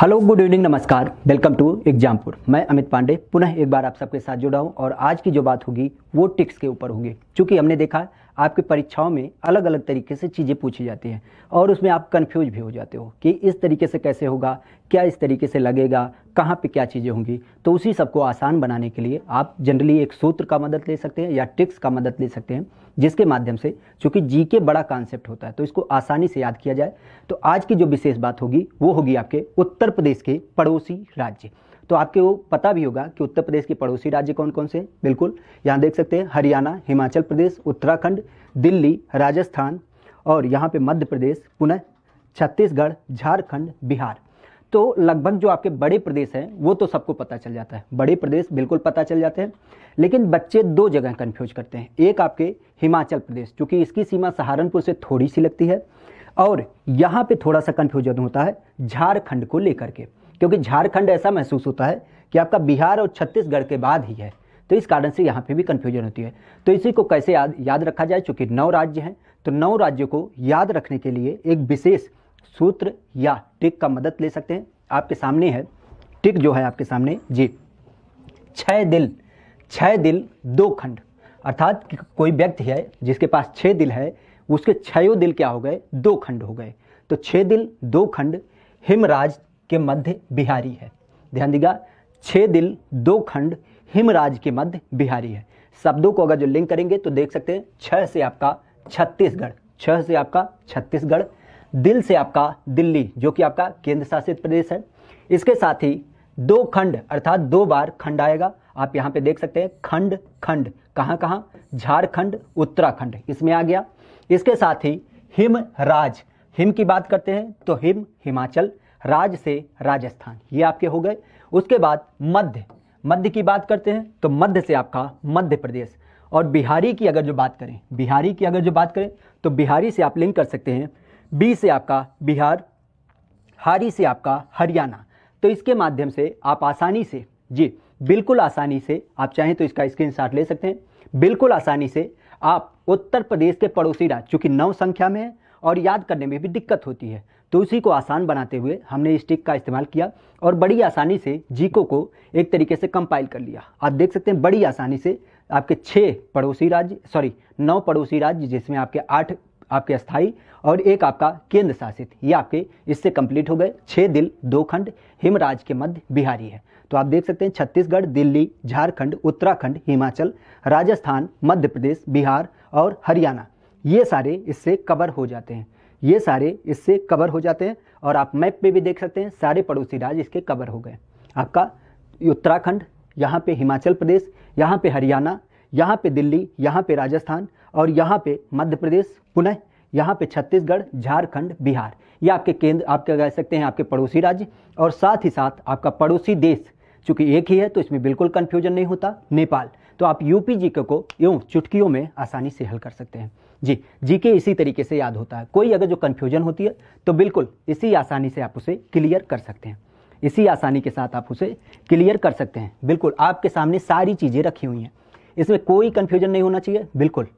hello good evening नमस्कार welcome to Exampur मैं अमित पांडे पुनः एक बार आप सबके साथ जुड़ा हूँ और आज की जो बात होगी वो टिक्स के ऊपर होगी चूँकि हमने देखा आपकी परीक्षाओं में अलग अलग तरीके से चीज़ें पूछी जाती हैं और उसमें आप कन्फ्यूज भी हो जाते हो कि इस तरीके से कैसे होगा क्या इस तरीके से लगेगा कहाँ पे क्या चीज़ें होंगी तो उसी सबको आसान बनाने के लिए आप जनरली एक सूत्र का मदद ले सकते हैं या ट्रिक्स का मदद ले सकते हैं जिसके माध्यम से चूँकि जी के बड़ा कॉन्सेप्ट होता है तो इसको आसानी से याद किया जाए तो आज की जो विशेष बात होगी वो होगी आपके उत्तर प्रदेश के पड़ोसी राज्य तो आपके वो पता भी होगा कि उत्तर प्रदेश के पड़ोसी राज्य कौन कौन से बिल्कुल यहाँ देख सकते हैं हरियाणा हिमाचल प्रदेश उत्तराखंड दिल्ली राजस्थान और यहाँ पे मध्य प्रदेश पुनः छत्तीसगढ़ झारखंड बिहार तो लगभग जो आपके बड़े प्रदेश हैं वो तो सबको पता चल जाता है बड़े प्रदेश बिल्कुल पता चल जाते हैं लेकिन बच्चे दो जगह कन्फ्यूज करते हैं एक आपके हिमाचल प्रदेश चूँकि इसकी सीमा सहारनपुर से थोड़ी सी लगती है और यहाँ पे थोड़ा सा कन्फ्यूजन होता है झारखंड को लेकर के क्योंकि झारखंड ऐसा महसूस होता है कि आपका बिहार और छत्तीसगढ़ के बाद ही है तो इस कारण से यहाँ पे भी कन्फ्यूजन होती है तो इसी को कैसे याद याद रखा जाए चूँकि नौ राज्य हैं तो नौ राज्यों को याद रखने के लिए एक विशेष सूत्र या टिक का मदद ले सकते हैं आपके सामने है टिक जो है आपके सामने जी छः दिल छः दिल दो खंड अर्थात कोई व्यक्ति है जिसके पास छः दिल है उसके छयों दिल क्या हो गए दो खंड हो गए तो छः दिल दो खंड हिमराज के मध्य बिहारी है ध्यान दीजिएगा छः दिल दो खंड हिमराज के मध्य बिहारी है शब्दों को अगर जो लिंक करेंगे तो देख सकते हैं छः से आपका छत्तीसगढ़ छः से आपका छत्तीसगढ़ दिल से आपका दिल्ली जो कि आपका केंद्र शासित प्रदेश है इसके साथ ही दो खंड अर्थात दो बार खंड आएगा आप यहाँ पे देख सकते हैं खंड खंड कहाँ कहाँ झारखंड उत्तराखंड इसमें आ गया इसके साथ ही हिम राज हिम की बात करते हैं तो हिम हिमाचल राज्य से राजस्थान ये आपके हो गए उसके बाद मध्य मध्य की बात करते हैं तो मध्य से आपका मध्य प्रदेश और बिहारी की अगर जो बात करें बिहारी की अगर जो बात करें तो बिहारी से आप लिंक कर सकते हैं बी से आपका बिहार हारी से आपका हरियाणा तो इसके माध्यम से आप आसानी से जी बिल्कुल आसानी से आप चाहें तो इसका स्क्रीनशॉट ले सकते हैं बिल्कुल आसानी से आप उत्तर प्रदेश के पड़ोसी राज्य चूँकि नौ संख्या में है और याद करने में भी दिक्कत होती है तो उसी को आसान बनाते हुए हमने स्टिक का इस्तेमाल किया और बड़ी आसानी से जीको को एक तरीके से कंपाइल कर लिया आप देख सकते हैं बड़ी आसानी से आपके छः पड़ोसी राज्य सॉरी नौ पड़ोसी राज्य जिसमें आपके आठ आपके स्थाई और एक आपका केंद्र शासित ये आपके इससे कंप्लीट हो गए छः दिल दो खंड हिमराज के मध्य बिहारी है तो आप देख सकते हैं छत्तीसगढ़ दिल्ली झारखंड उत्तराखंड हिमाचल राजस्थान मध्य प्रदेश बिहार और हरियाणा ये सारे इससे कवर हो जाते हैं ये सारे इससे कवर हो जाते हैं और आप मैप पे भी देख सकते हैं सारे पड़ोसी राज्य इसके कवर हो गए आपका उत्तराखंड यहाँ पे हिमाचल प्रदेश यहाँ पे हरियाणा यहाँ पे दिल्ली यहाँ पे राजस्थान और यहाँ पे मध्य प्रदेश पुनः यहाँ पे छत्तीसगढ़ झारखंड बिहार ये आपके केंद्र आपके कह सकते हैं आपके पड़ोसी राज्य और साथ ही साथ आपका पड़ोसी देश चूँकि एक ही है तो इसमें बिल्कुल कन्फ्यूजन नहीं होता नेपाल तो आप यूपी जीके को यूँ चुटकियों में आसानी से हल कर सकते हैं जी जीके इसी तरीके से याद होता है कोई अगर जो कन्फ्यूजन होती है तो बिल्कुल इसी आसानी से आप उसे क्लियर कर सकते हैं इसी आसानी के साथ आप उसे क्लियर कर सकते हैं बिल्कुल आपके सामने सारी चीज़ें रखी हुई हैं इसमें कोई कन्फ्यूजन नहीं होना चाहिए बिल्कुल